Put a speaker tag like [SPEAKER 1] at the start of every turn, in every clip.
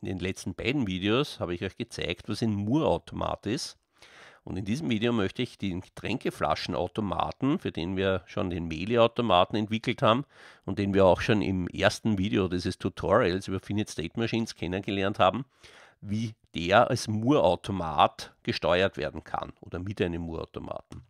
[SPEAKER 1] In den letzten beiden Videos habe ich euch gezeigt, was ein Murautomat ist. Und in diesem Video möchte ich den Getränkeflaschenautomaten, für den wir schon den Melee-Automaten entwickelt haben und den wir auch schon im ersten Video dieses Tutorials über Finite State Machines kennengelernt haben, wie der als Murautomat gesteuert werden kann oder mit einem Murautomaten.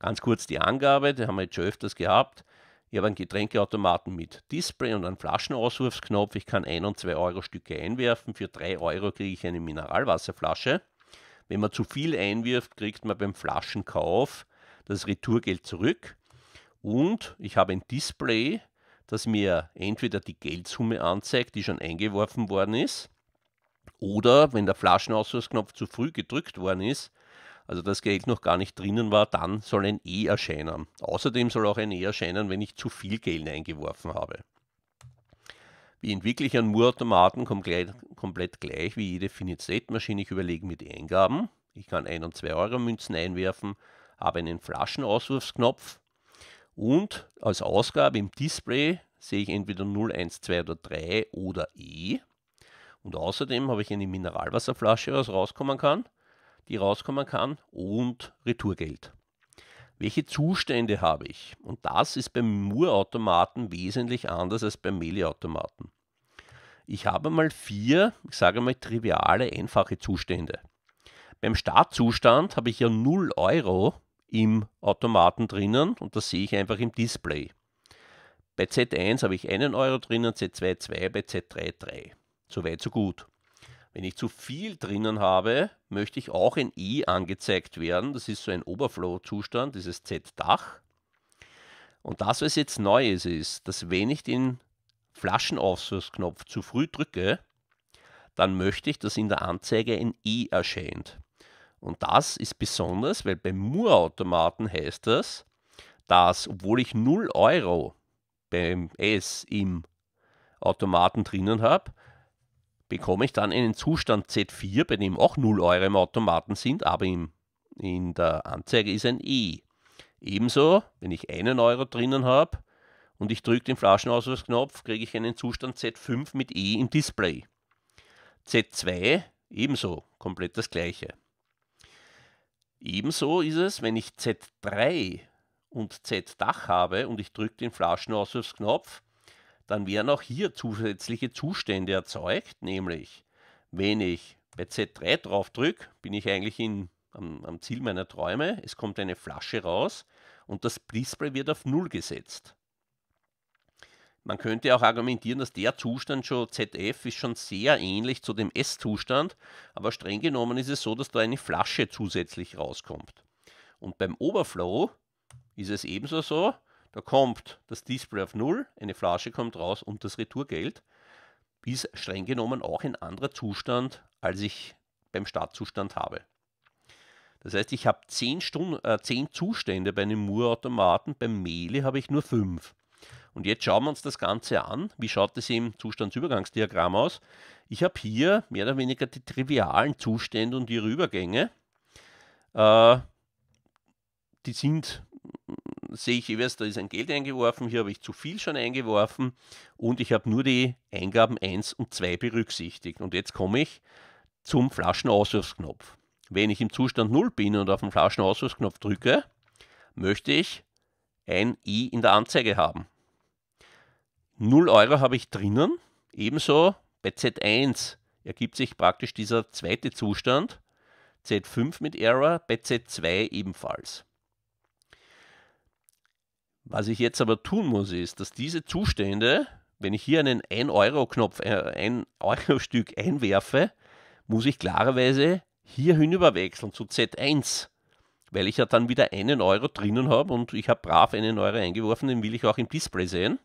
[SPEAKER 1] Ganz kurz die Angabe, die haben wir jetzt schon öfters gehabt. Ich habe einen Getränkeautomaten mit Display und einen Flaschenauswurfsknopf. Ich kann 1 und 2 Euro Stücke einwerfen. Für 3 Euro kriege ich eine Mineralwasserflasche. Wenn man zu viel einwirft, kriegt man beim Flaschenkauf das Retourgeld zurück. Und ich habe ein Display, das mir entweder die Geldsumme anzeigt, die schon eingeworfen worden ist, oder wenn der Flaschenauswurfsknopf zu früh gedrückt worden ist, also das Geld noch gar nicht drinnen war, dann soll ein E erscheinen. Außerdem soll auch ein E erscheinen, wenn ich zu viel Geld eingeworfen habe. Wie entwickle ich einen Moore-Automaten komplett gleich wie jede Finite-State-Maschine? Ich überlege mir die Eingaben. Ich kann 1 und 2 Euro Münzen einwerfen, habe einen Flaschenauswurfsknopf und als Ausgabe im Display sehe ich entweder 0, 1, 2 oder 3 oder E. Und außerdem habe ich eine Mineralwasserflasche, was rauskommen kann die rauskommen kann und Retourgeld. Welche Zustände habe ich? Und das ist beim Moore-Automaten wesentlich anders als beim Meleautomaten. Ich habe mal vier, ich sage mal triviale, einfache Zustände. Beim Startzustand habe ich ja 0 Euro im Automaten drinnen und das sehe ich einfach im Display. Bei Z1 habe ich 1 Euro drinnen, Z2 2, bei Z3 3. So weit, so gut. Wenn ich zu viel drinnen habe, möchte ich auch in E angezeigt werden. Das ist so ein Overflow-Zustand, dieses Z-Dach. Und das, was jetzt neu ist, ist, dass wenn ich den Flaschenaufsatz-Knopf zu früh drücke, dann möchte ich, dass in der Anzeige ein E erscheint. Und das ist besonders, weil bei Moore-Automaten heißt das, dass obwohl ich 0 Euro beim S im Automaten drinnen habe, bekomme ich dann einen Zustand Z4, bei dem auch 0 Euro im Automaten sind, aber im, in der Anzeige ist ein E. Ebenso, wenn ich einen Euro drinnen habe und ich drücke den Flaschenauslösknopf, kriege ich einen Zustand Z5 mit E im Display. Z2 ebenso, komplett das gleiche. Ebenso ist es, wenn ich Z3 und Z-Dach habe und ich drücke den Flaschenauslösknopf, dann werden auch hier zusätzliche Zustände erzeugt, nämlich wenn ich bei Z3 drauf drücke, bin ich eigentlich in, am, am Ziel meiner Träume, es kommt eine Flasche raus und das Display wird auf 0 gesetzt. Man könnte auch argumentieren, dass der Zustand schon ZF ist schon sehr ähnlich zu dem S-Zustand, aber streng genommen ist es so, dass da eine Flasche zusätzlich rauskommt. Und beim Overflow ist es ebenso so, da kommt das Display auf Null, eine Flasche kommt raus und das Retourgeld ist streng genommen auch ein anderer Zustand, als ich beim Startzustand habe. Das heißt, ich habe zehn, Stunden, äh, 10 Zustände bei einem Moore-Automaten, beim Mehle habe ich nur fünf. Und jetzt schauen wir uns das Ganze an. Wie schaut es im Zustandsübergangsdiagramm aus? Ich habe hier mehr oder weniger die trivialen Zustände und ihre Übergänge. Äh, die sind sehe ich jeweils, da ist ein Geld eingeworfen, hier habe ich zu viel schon eingeworfen und ich habe nur die Eingaben 1 und 2 berücksichtigt. Und jetzt komme ich zum Flaschenauswurfsknopf. Wenn ich im Zustand 0 bin und auf den Flaschenauswurfsknopf drücke, möchte ich ein i in der Anzeige haben. 0 Euro habe ich drinnen, ebenso bei Z1 ergibt sich praktisch dieser zweite Zustand, Z5 mit Error, bei Z2 ebenfalls. Was ich jetzt aber tun muss, ist, dass diese Zustände, wenn ich hier einen 1-Euro-Knopf, äh, ein Euro-Stück einwerfe, muss ich klarerweise hier hinüberwechseln zu Z1, weil ich ja dann wieder einen Euro drinnen habe und ich habe brav einen Euro eingeworfen, den will ich auch im Display sehen.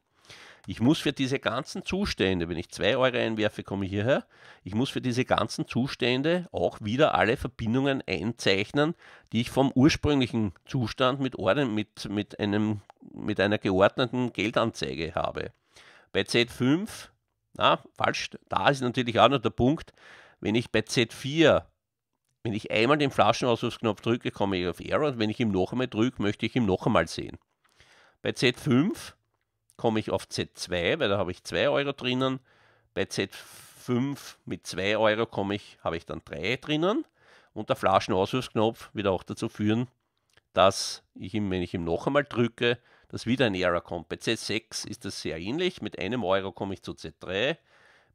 [SPEAKER 1] Ich muss für diese ganzen Zustände, wenn ich 2 Euro einwerfe, komme ich hierher, ich muss für diese ganzen Zustände auch wieder alle Verbindungen einzeichnen, die ich vom ursprünglichen Zustand mit, Orden, mit, mit, einem, mit einer geordneten Geldanzeige habe. Bei Z5, na, falsch, da ist natürlich auch noch der Punkt, wenn ich bei Z4 wenn ich einmal den Flaschenauslösknopf drücke, komme ich auf Error und wenn ich ihn noch einmal drücke, möchte ich ihn noch einmal sehen. Bei Z5 komme ich auf Z2, weil da habe ich 2 Euro drinnen. Bei Z5 mit 2 Euro komme ich, habe ich dann 3 drinnen. Und der Flaschenauswurfsknopf wird auch dazu führen, dass ich, ihm, wenn ich ihm noch einmal drücke, dass wieder ein Error kommt. Bei Z6 ist das sehr ähnlich. Mit einem Euro komme ich zu Z3.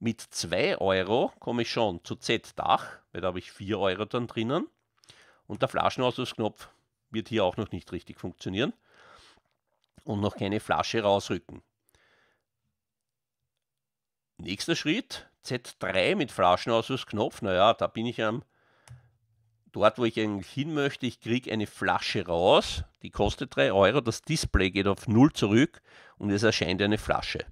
[SPEAKER 1] Mit 2 Euro komme ich schon zu Z-Dach, weil da habe ich 4 Euro dann drinnen. Und der Flaschenauswurfsknopf wird hier auch noch nicht richtig funktionieren und noch keine Flasche rausrücken. Nächster Schritt, Z3 mit Flaschenauslösknopf. Naja, da bin ich am dort, wo ich eigentlich hin möchte. Ich kriege eine Flasche raus, die kostet 3 Euro, das Display geht auf 0 zurück und es erscheint eine Flasche.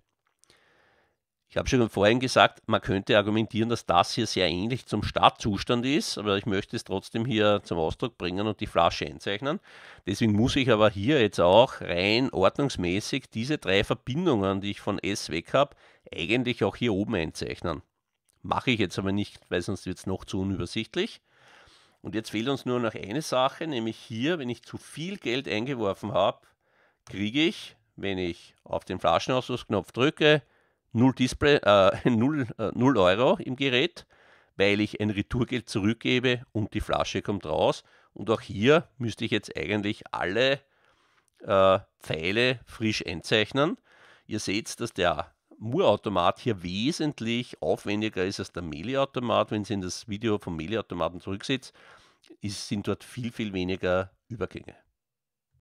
[SPEAKER 1] Ich habe schon vorhin gesagt, man könnte argumentieren, dass das hier sehr ähnlich zum Startzustand ist, aber ich möchte es trotzdem hier zum Ausdruck bringen und die Flasche einzeichnen. Deswegen muss ich aber hier jetzt auch rein ordnungsmäßig diese drei Verbindungen, die ich von S weg habe, eigentlich auch hier oben einzeichnen. Mache ich jetzt aber nicht, weil sonst wird es noch zu unübersichtlich. Und jetzt fehlt uns nur noch eine Sache, nämlich hier, wenn ich zu viel Geld eingeworfen habe, kriege ich, wenn ich auf den Flaschenausschlussknopf drücke, 0, Display, äh, 0, äh, 0 Euro im Gerät, weil ich ein Retourgeld zurückgebe und die Flasche kommt raus. Und auch hier müsste ich jetzt eigentlich alle äh, Pfeile frisch einzeichnen. Ihr seht, dass der Murautomat hier wesentlich aufwendiger ist als der Meli-Automat. Wenn Sie in das Video vom Meli-Automaten zurückseht, sind dort viel, viel weniger Übergänge.